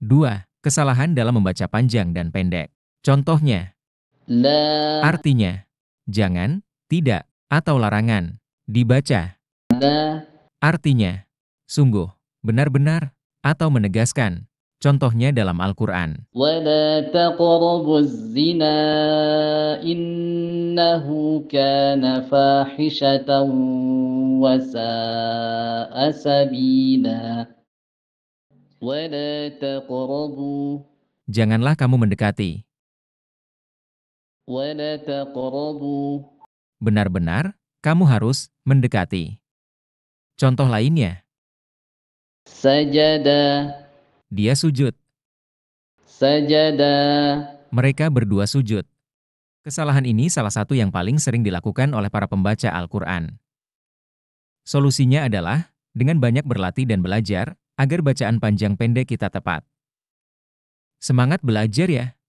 2. Kesalahan dalam membaca panjang dan pendek. Contohnya, La. artinya, jangan, tidak, atau larangan, dibaca. La. Artinya, sungguh, benar-benar, atau menegaskan. Contohnya dalam Al-Quran. Janganlah kamu mendekati. Benar-benar, kamu harus mendekati. Contoh lainnya. Sajada. Dia sujud. Sajada. Mereka berdua sujud. Kesalahan ini salah satu yang paling sering dilakukan oleh para pembaca Al-Quran. Solusinya adalah, dengan banyak berlatih dan belajar, agar bacaan panjang pendek kita tepat. Semangat belajar ya!